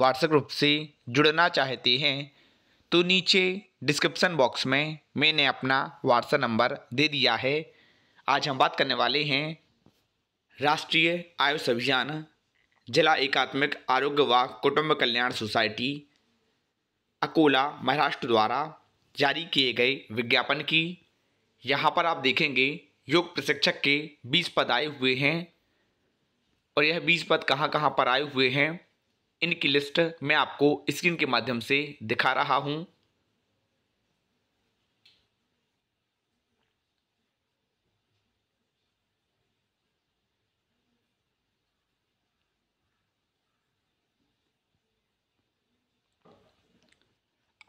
WhatsApp group से जुड़ना चाहते हैं तो नीचे डिस्क्रिप्सन बॉक्स में मैंने अपना व्हाट्सएप नंबर दे दिया है आज हम बात करने वाले हैं राष्ट्रीय आयुष अभियान जिला एकात्मिक आरोग्य व कुटुंब कल्याण सोसाइटी अकोला महाराष्ट्र द्वारा जारी किए गए विज्ञापन की यहाँ पर आप देखेंगे योग प्रशिक्षक के बीस पद आए हुए हैं और यह बीस पद कहाँ कहाँ पर आए हुए हैं इनकी लिस्ट मैं आपको स्क्रीन के माध्यम से दिखा रहा हूं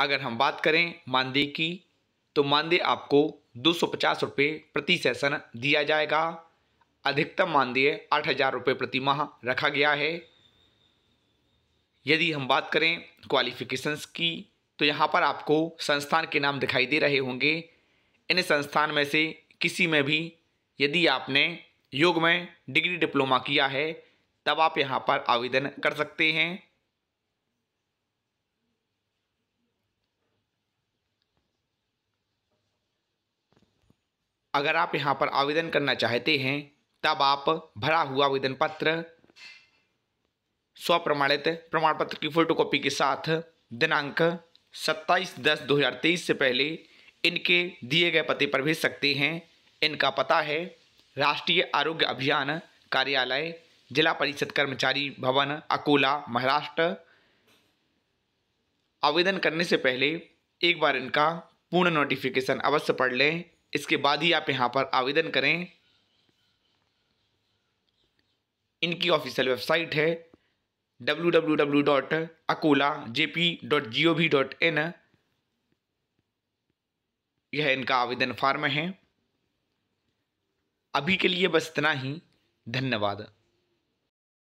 अगर हम बात करें मानदेय की तो मानदेय आपको दो सौ पचास रुपये प्रति सेशन दिया जाएगा अधिकतम मानदेय आठ हज़ार रुपये प्रति माह रखा गया है यदि हम बात करें क्वालिफिकेशंस की तो यहाँ पर आपको संस्थान के नाम दिखाई दे रहे होंगे इन संस्थान में से किसी में भी यदि आपने योग में डिग्री डिप्लोमा किया है तब आप यहाँ पर आवेदन कर सकते हैं अगर आप यहाँ पर आवेदन करना चाहते हैं तब आप भरा हुआ आवेदन पत्र स्वप्रमाणित प्रमाण पत्र की फोटोकॉपी के साथ दिनांक 27 दस 2023 से पहले इनके दिए गए पते पर भेज सकते हैं इनका पता है राष्ट्रीय आरोग्य अभियान कार्यालय जिला परिषद कर्मचारी भवन अकोला महाराष्ट्र आवेदन करने से पहले एक बार इनका पूर्ण नोटिफिकेशन अवश्य पढ़ लें इसके बाद ही आप यहाँ पर आवेदन करें इनकी ऑफिशियल वेबसाइट है www.akolajp.gov.in dot Akola dot G O V dot in यह इनका आवेदन फार्म है अभी के लिए बस इतना ही धन्यवाद